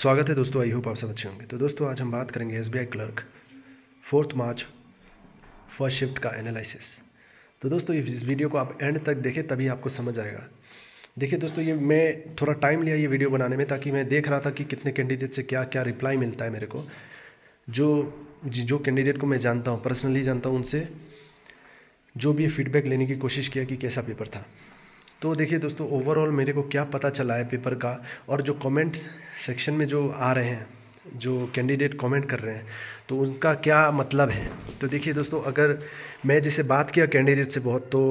स्वागत है दोस्तों आई होप आप सब अच्छे होंगे तो दोस्तों आज हम बात करेंगे S clerk fourth March first shift का एनालिसिस तो दोस्तों इस वीडियो को आप एंड तक देखें तभी आपको समझ आएगा देखिए दोस्तों ये मैं थोड़ा टाइम लिया ये वीडियो बनाने में ताकि मैं देख रहा था कि कितने कैंडिडेट से क्या क्या रिप्लाई मिलता है मेरे को जो जो कैंडिडेट को मैं जानता हूँ पर्सनली जानता हूँ उनसे जो भी फीडबैक लेने की कोशिश किया कि कैसा पेपर था तो देखिए दोस्तों ओवरऑल मेरे को क्या पता चला है पेपर का और जो कमेंट सेक्शन में जो आ रहे हैं जो कैंडिडेट कमेंट कर रहे हैं तो उनका क्या मतलब है तो देखिए दोस्तों अगर मैं जैसे बात किया कैंडिडेट से बहुत तो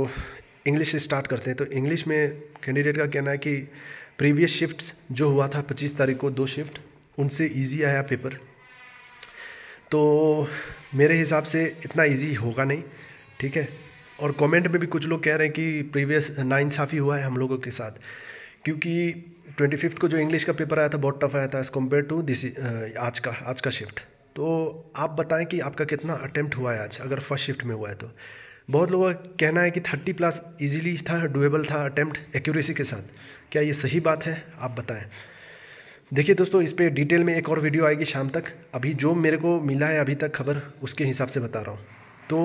इंग्लिश से स्टार्ट करते हैं तो इंग्लिश में कैंडिडेट का कहना है कि प्रीवियस शिफ्ट जो हुआ था पच्चीस तारीख को दो शिफ्ट उनसे ईजी आया पेपर तो मेरे हिसाब से इतना ईजी होगा नहीं ठीक है और कमेंट में भी कुछ लोग कह रहे हैं कि प्रीवियस नाइंसाफ़ी हुआ है हम लोगों के साथ क्योंकि ट्वेंटी फिफ्थ को जो इंग्लिश का पेपर आया था बहुत टफ आया था एज़ कम्पेयर टू दिस आज का आज का शिफ्ट तो आप बताएं कि आपका कितना अटैम्प्ट हुआ है आज अगर फर्स्ट शिफ्ट में हुआ है तो बहुत लोगों का कहना है कि थर्टी प्लस इजीली था डुएबल था अटैम्प्ट एक्यूरेसी के साथ क्या ये सही बात है आप बताएं देखिए दोस्तों इस पर डिटेल में एक और वीडियो आएगी शाम तक अभी जो मेरे को मिला है अभी तक खबर उसके हिसाब से बता रहा हूँ तो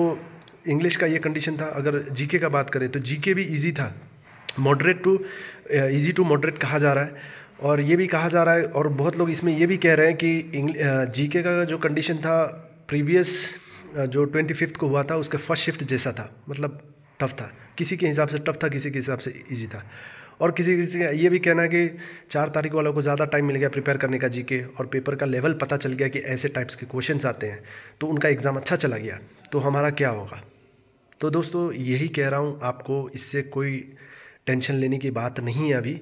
इंग्लिश का ये कंडीशन था अगर जीके का बात करें तो जीके भी इजी था moderate to easy to moderate कहा जा रहा है और ये भी कहा जा रहा है और बहुत लोग इसमें ये भी कह रहे हैं कि जीके uh, का जो कंडीशन था प्रीवियस uh, जो ट्वेंटी फिफ्थ को हुआ था उसके फर्स्ट शिफ्ट जैसा था मतलब टफ था किसी के हिसाब से टफ था किसी के हिसाब से ईजी था और किसी किसी का ये भी कहना है कि चार तारीख वालों को ज़्यादा टाइम मिल गया प्रिपेयर करने का जीके और पेपर का लेवल पता चल गया कि ऐसे टाइप्स के क्वेश्चंस आते हैं तो उनका एग्ज़ाम अच्छा चला गया तो हमारा क्या होगा तो दोस्तों यही कह रहा हूँ आपको इससे कोई टेंशन लेने की बात नहीं है अभी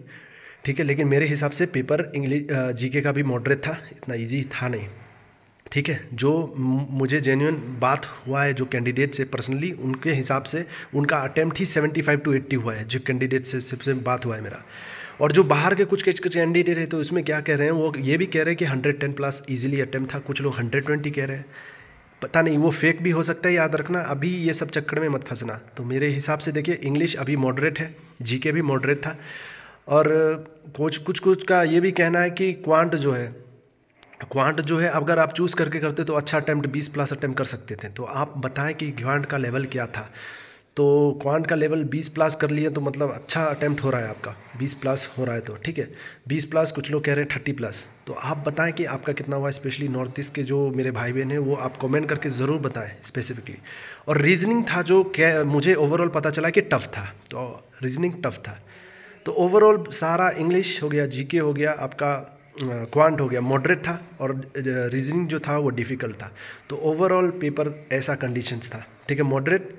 ठीक है लेकिन मेरे हिसाब से पेपर इंग्लिश जीके का भी मॉडरेट था इतना इजी था नहीं ठीक है जो मुझे जेन्यून बात हुआ है जो कैंडिडेट से पर्सनली उनके हिसाब से उनका अटैम्प्ट ही 75 टू 80 हुआ है जो कैंडिडेट से सबसे बात हुआ है मेरा और जो बाहर के कुछ कुछ कैंडिडेट है तो उसमें क्या कह रहे हैं वो ये भी कह रहे हैं कि 110 प्लस इजीली अटैम्प्ट था कुछ लोग 120 कह रहे हैं पता नहीं वो फेक भी हो सकता है याद रखना अभी ये सब चक्कर में मत फंसना तो मेरे हिसाब से देखिए इंग्लिश अभी मॉडरेट है जीके भी मॉडरेट था और कुछ कुछ कुछ का ये भी कहना है कि क्वांट जो है क्वांट जो है अगर आप चूज़ करके करते तो अच्छा अटैम्प्ट बीस प्लस अटैम्प्ट कर सकते थे तो आप बताएं कि क्वांट का लेवल क्या था तो क्वांट का लेवल 20 प्लस कर लिए तो मतलब अच्छा अटैम्प्ट हो रहा है आपका 20 प्लस हो रहा है तो ठीक है 20 प्लस कुछ लोग कह रहे हैं 30 प्लस तो आप बताएं कि आपका कितना हुआ स्पेशली नॉर्थ ईस्ट के जो मेरे भाई बहन हैं वो आप कमेंट करके ज़रूर बताएं स्पेसिफिकली और रीजनिंग था जो क्या मुझे ओवरऑल पता चला कि टफ़ था तो रीजनिंग टफ़ था तो ओवरऑल सारा इंग्लिश हो गया जी हो गया आपका क्वांट हो गया मॉडरेट था और रीजनिंग जो था वो डिफ़िकल्ट था तो ओवरऑल पेपर ऐसा कंडीशंस था ठीक है मॉडरेट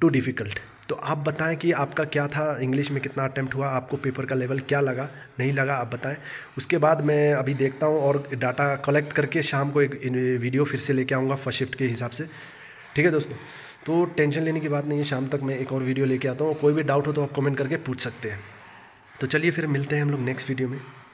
टू डिफ़िकल्ट तो आप बताएं कि आपका क्या था इंग्लिश में कितना अटैम्प्ट हुआ आपको पेपर का लेवल क्या लगा नहीं लगा आप बताएं उसके बाद मैं अभी देखता हूँ और डाटा कलेक्ट करके शाम को एक वीडियो फिर से लेके आऊँगा फर्स्ट शिफ्ट के हिसाब से ठीक है दोस्तों तो टेंशन लेने की बात नहीं है शाम तक मैं एक और वीडियो लेके आता हूँ कोई भी डाउट हो तो आप कमेंट करके पूछ सकते हैं तो चलिए फिर मिलते हैं हम लोग नेक्स्ट वीडियो में